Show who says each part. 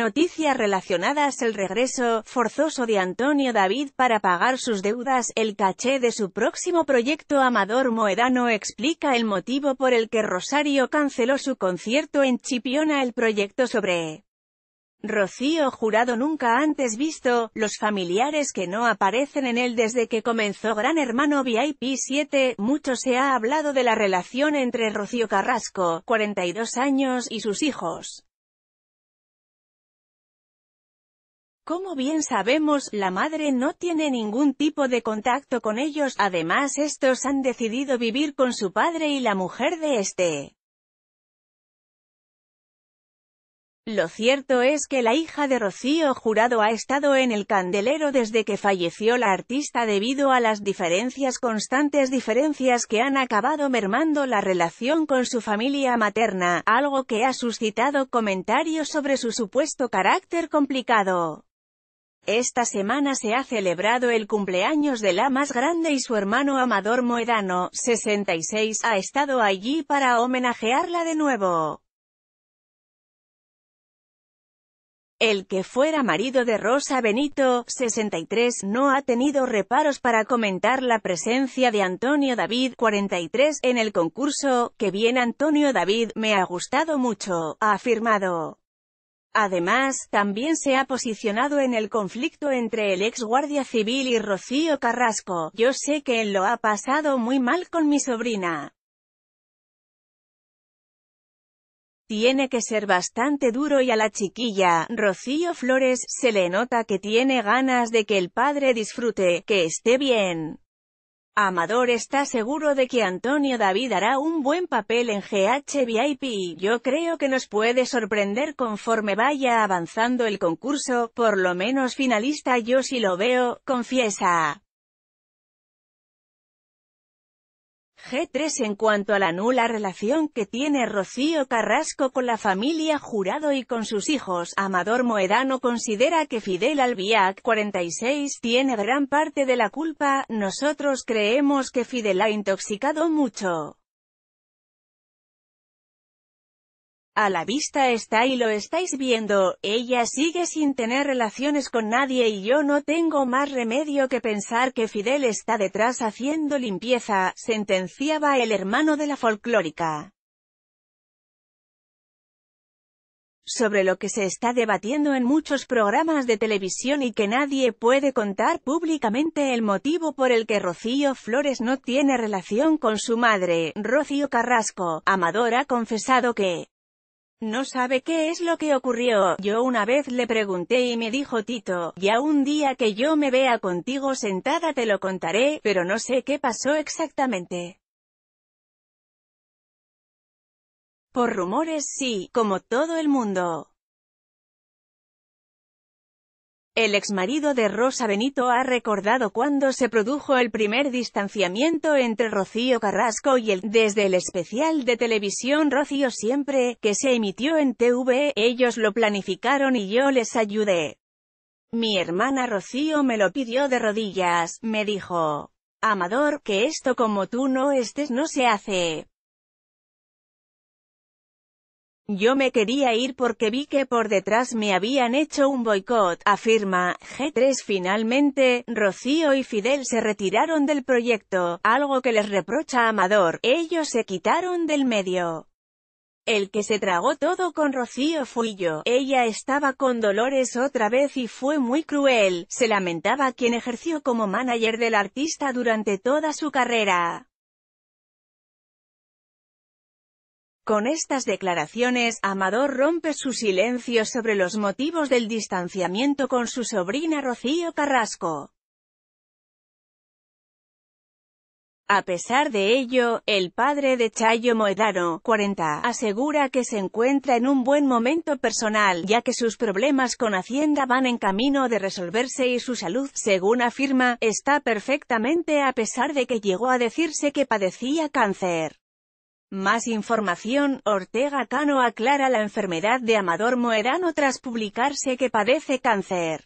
Speaker 1: Noticias relacionadas El regreso forzoso de Antonio David para pagar sus deudas, el caché de su próximo proyecto Amador Moedano explica el motivo por el que Rosario canceló su concierto en Chipiona el proyecto sobre Rocío Jurado nunca antes visto, los familiares que no aparecen en él desde que comenzó Gran Hermano VIP 7, mucho se ha hablado de la relación entre Rocío Carrasco, 42 años, y sus hijos. Como bien sabemos, la madre no tiene ningún tipo de contacto con ellos, además estos han decidido vivir con su padre y la mujer de este. Lo cierto es que la hija de Rocío Jurado ha estado en el candelero desde que falleció la artista debido a las diferencias constantes diferencias que han acabado mermando la relación con su familia materna, algo que ha suscitado comentarios sobre su supuesto carácter complicado. Esta semana se ha celebrado el cumpleaños de la más grande y su hermano Amador Moedano, 66, ha estado allí para homenajearla de nuevo. El que fuera marido de Rosa Benito, 63, no ha tenido reparos para comentar la presencia de Antonio David, 43, en el concurso, que bien Antonio David, me ha gustado mucho, ha afirmado. Además, también se ha posicionado en el conflicto entre el ex guardia civil y Rocío Carrasco. Yo sé que él lo ha pasado muy mal con mi sobrina. Tiene que ser bastante duro y a la chiquilla, Rocío Flores, se le nota que tiene ganas de que el padre disfrute, que esté bien. Amador está seguro de que Antonio David hará un buen papel en GH VIP yo creo que nos puede sorprender conforme vaya avanzando el concurso, por lo menos finalista yo sí lo veo, confiesa. G3 en cuanto a la nula relación que tiene Rocío Carrasco con la familia Jurado y con sus hijos, Amador Moedano considera que Fidel Albiac, 46, tiene gran parte de la culpa, nosotros creemos que Fidel ha intoxicado mucho A la vista está y lo estáis viendo, ella sigue sin tener relaciones con nadie y yo no tengo más remedio que pensar que Fidel está detrás haciendo limpieza, sentenciaba el hermano de la folclórica. sobre lo que se está debatiendo en muchos programas de televisión y que nadie puede contar públicamente el motivo por el que Rocío Flores no tiene relación con su madre, Rocío Carrasco. Amador ha confesado que no sabe qué es lo que ocurrió, yo una vez le pregunté y me dijo Tito, ya un día que yo me vea contigo sentada te lo contaré, pero no sé qué pasó exactamente. Por rumores sí, como todo el mundo. El exmarido de Rosa Benito ha recordado cuando se produjo el primer distanciamiento entre Rocío Carrasco y él. Desde el especial de televisión Rocío Siempre, que se emitió en TV, ellos lo planificaron y yo les ayudé. Mi hermana Rocío me lo pidió de rodillas, me dijo. Amador, que esto como tú no estés no se hace. Yo me quería ir porque vi que por detrás me habían hecho un boicot, afirma. G3 finalmente, Rocío y Fidel se retiraron del proyecto, algo que les reprocha Amador, ellos se quitaron del medio. El que se tragó todo con Rocío fui yo. Ella estaba con Dolores otra vez y fue muy cruel, se lamentaba quien ejerció como manager del artista durante toda su carrera. Con estas declaraciones, Amador rompe su silencio sobre los motivos del distanciamiento con su sobrina Rocío Carrasco. A pesar de ello, el padre de Chayo Moedano, 40, asegura que se encuentra en un buen momento personal, ya que sus problemas con Hacienda van en camino de resolverse y su salud, según afirma, está perfectamente a pesar de que llegó a decirse que padecía cáncer. Más información, Ortega Cano aclara la enfermedad de Amador Moedano tras publicarse que padece cáncer.